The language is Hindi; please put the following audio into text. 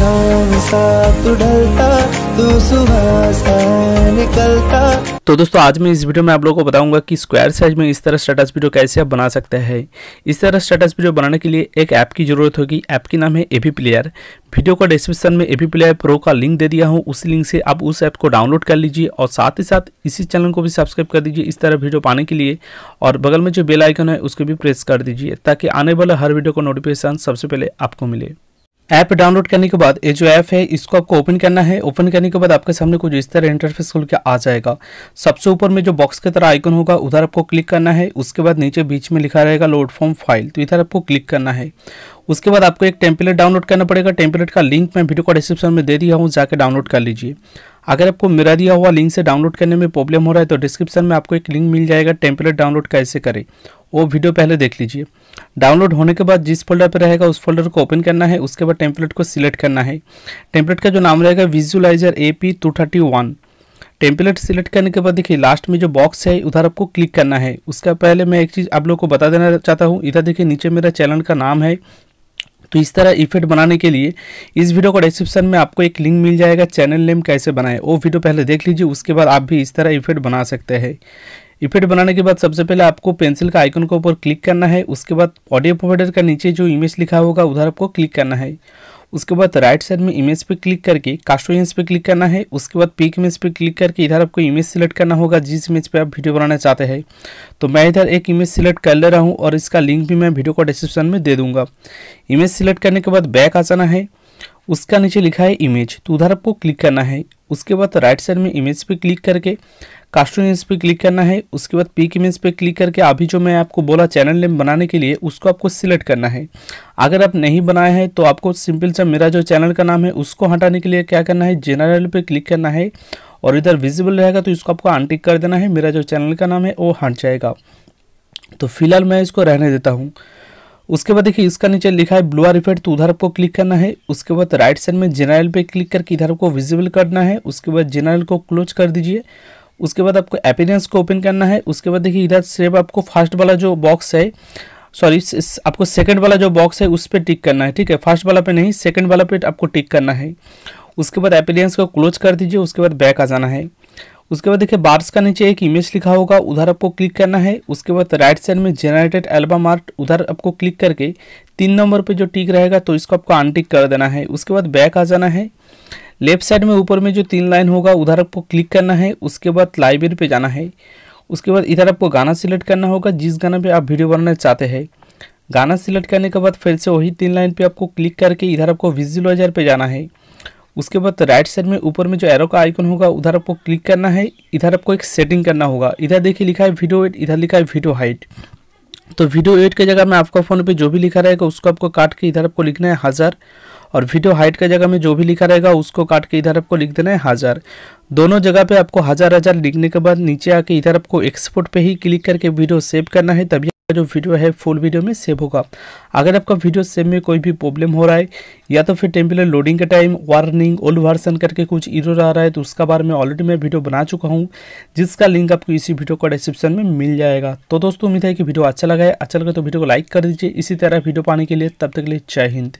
शाम सा तू ढलता तू सुबह सा निकलता तो दोस्तों आज मैं इस वीडियो में आप लोगों को बताऊंगा कि स्क्वायर साइज में इस तरह स्टेटस वीडियो कैसे आप बना सकते हैं इस तरह स्टेटस वीडियो बनाने के लिए एक ऐप की जरूरत होगी ऐप की नाम है एपी प्लेयर वीडियो का डिस्क्रिप्शन में एपी प्लेयर प्रो का लिंक दे दिया हूं उस लिंक से आप उस ऐप को डाउनलोड कर लीजिए और साथ ही साथ इसी चैनल को भी सब्सक्राइब कर दीजिए इस तरह वीडियो पाने के लिए और बगल में जो बेल आइकन है उसको भी प्रेस कर दीजिए ताकि आने वाले हर वीडियो का नोटिफिकेशन सबसे पहले आपको मिले ऐप डाउनलोड करने के बाद ये जो ऐप है इसको आपको ओपन करना है ओपन करने के बाद आपके सामने कुछ इस तरह इंटरफेस खुल के आ जाएगा सबसे ऊपर में जो बॉक्स की तरह आइकन होगा उधर आपको क्लिक करना है उसके बाद नीचे बीच में लिखा रहेगा लोड फॉर्म फाइल तो इधर आपको क्लिक करना है उसके बाद आपको एक टेम्पलेट डाउनलोड करना पड़ेगा टेम्पलेट का लिंक मैं वीडियो को डिस्क्रिप्शन में दे दिया हूँ जाकर डाउनलोड कर लीजिए अगर आपको मेरा दिया हुआ लिंक से डाउनलोड करने में प्रॉब्लम हो रहा है तो डिस्क्रिप्शन में आपको एक लिंक मिल जाएगा टेम्पलेट डाउनलोड कैसे करें वो वीडियो पहले देख लीजिए डाउनलोड होने के बाद जिस फोल्डर पर रहेगा उस फोल्डर को ओपन करना है उसके बाद टेम्पलेट को सिलेक्ट करना है टेम्पलेट का जो नाम रहेगा visualiser A P two thirty one template select करने के बाद देखिए लास्ट में जो बॉक्स है उधर आपको क्लिक करना है उसका पहले मैं एक चीज़ आप लोग को बता देना चाहता हूँ इधर देखिए नीचे मेरा चैनल का नाम है तो इस तरह इफेक्ट बनाने के लिए इस वीडियो को डिस्क्रिप्शन में आपको एक लिंक मिल जाएगा चैनल नेम कैसे बनाए वो वीडियो पहले देख लीजिए उसके बाद आप भी इस तरह इफेक्ट बना सकते हैं इफेक्ट बनाने के बाद सबसे पहले आपको पेंसिल का आइकन के ऊपर क्लिक करना है उसके बाद ऑडियो प्रोवाइडर का नीचे जो इमेज लिखा होगा उधर आपको क्लिक करना है उसके बाद राइट साइड में इमेज पे क्लिक करके कास्टो इमेज पे क्लिक करना है उसके बाद पिक इमेज पे क्लिक करके इधर आपको इमेज सिलेक्ट करना होगा जिस इमेज पे आप वीडियो बनाना चाहते हैं तो मैं इधर एक इमेज सिलेक्ट कर ले रहा हूँ और इसका लिंक भी मैं वीडियो को डिस्क्रिप्शन में दे दूँगा इमेज सिलेक्ट करने के बाद बैक आ जाना है उसका नीचे लिखा है इमेज तो उधर आपको क्लिक करना है उसके बाद राइट साइड में इमेज पे क्लिक करके कास्टून इमेज पे क्लिक करना है उसके बाद पिक इमेज पे क्लिक करके अभी जो मैं आपको बोला चैनल नेम बनाने के लिए उसको आपको सिलेक्ट करना है अगर आप नहीं बनाए हैं तो आपको सिंपल सा मेरा जो चैनल का नाम है उसको हटाने के लिए क्या करना है जनरल पर क्लिक करना है और इधर विजिबल रहेगा तो इसको आपको अनटिक कर देना है मेरा जो चैनल का नाम है वो हट जाएगा तो फिलहाल मैं इसको रहने देता हूँ उसके बाद देखिए इसका नीचे लिखा है ब्लूआर इफेक्ट तो उधर आपको क्लिक करना है उसके बाद राइट साइड में जेनरल पे क्लिक करके इधर आपको विजिबल करना है उसके बाद जेनरल को क्लोज कर दीजिए उसके बाद आपको अपीरेंस को ओपन करना है उसके बाद देखिए इधर सिर्फ आपको फर्स्ट वाला जो बॉक्स है सॉरी आपको सेकंड वाला जो बॉक्स है उस पर टिक करना है ठीक है फर्स्ट वाला पे नहीं सेकंड वाला पे आपको टिक करना है उसके बाद अपीरेंस को क्लोज कर दीजिए उसके बाद बैक आ जाना है उसके बाद देखिए बार्स का नीचे एक इमेज लिखा होगा उधर आपको क्लिक करना है उसके बाद राइट साइड में जेनरेटेड एल्बम आर्ट उधर आपको क्लिक करके तीन नंबर पे जो टिक रहेगा तो इसको आपको अनटिक कर देना है उसके बाद बैक आ जाना है लेफ्ट साइड में ऊपर में जो तीन लाइन होगा उधर आपको क्लिक करना है उसके बाद लाइब्रेरी पर जाना है उसके बाद इधर आपको गाना सिलेक्ट करना होगा जिस गाना पर आप वीडियो बनाना चाहते हैं गाना सिलेक्ट करने के बाद फिर से वही तीन लाइन पर आपको क्लिक करके इधर आपको विजुअलाइजर पर जाना है उसके बाद राइट तो साइड में ऊपर में जो एरो का आइकन होगा उधर आपको क्लिक करना है इधर आपको एक सेटिंग करना होगा इधर देखिए लिखा है वीडियो एट इधर लिखा है वीडियो हाइट तो वीडियो एट के जगह में आपका फ़ोन पे जो भी लिखा रहेगा उसको आपको काट के इधर आपको लिखना है हज़ार और वीडियो हाइट के जगह में जो भी लिखा रहेगा उसको काट के इधर आपको लिख देना है हज़ार दोनों जगह पे आपको हज़ार हज़ार लिखने के बाद नीचे आके इधर आपको एक्सपोर्ट पे ही क्लिक करके वीडियो सेव करना है तभी जो वीडियो है फुल वीडियो में सेव होगा अगर आपका वीडियो सेव में कोई भी प्रॉब्लम हो रहा है या तो फिर टेम्पलर लोडिंग का टाइम वार्निंग ओल्ड वर्सन करके कुछ इरर आ रहा है तो उसका बारे में ऑलरेडी मैं वीडियो बना चुका हूँ जिसका लिंक आपको इसी वीडियो का डिस्क्रिप्शन में मिल जाएगा तो दोस्तों उम्मीद है कि वीडियो अच्छा लगा है अच्छा लगा तो वीडियो को लाइक कर दीजिए इसी तरह वीडियो पाने के लिए तब तक के लिए जय हिंद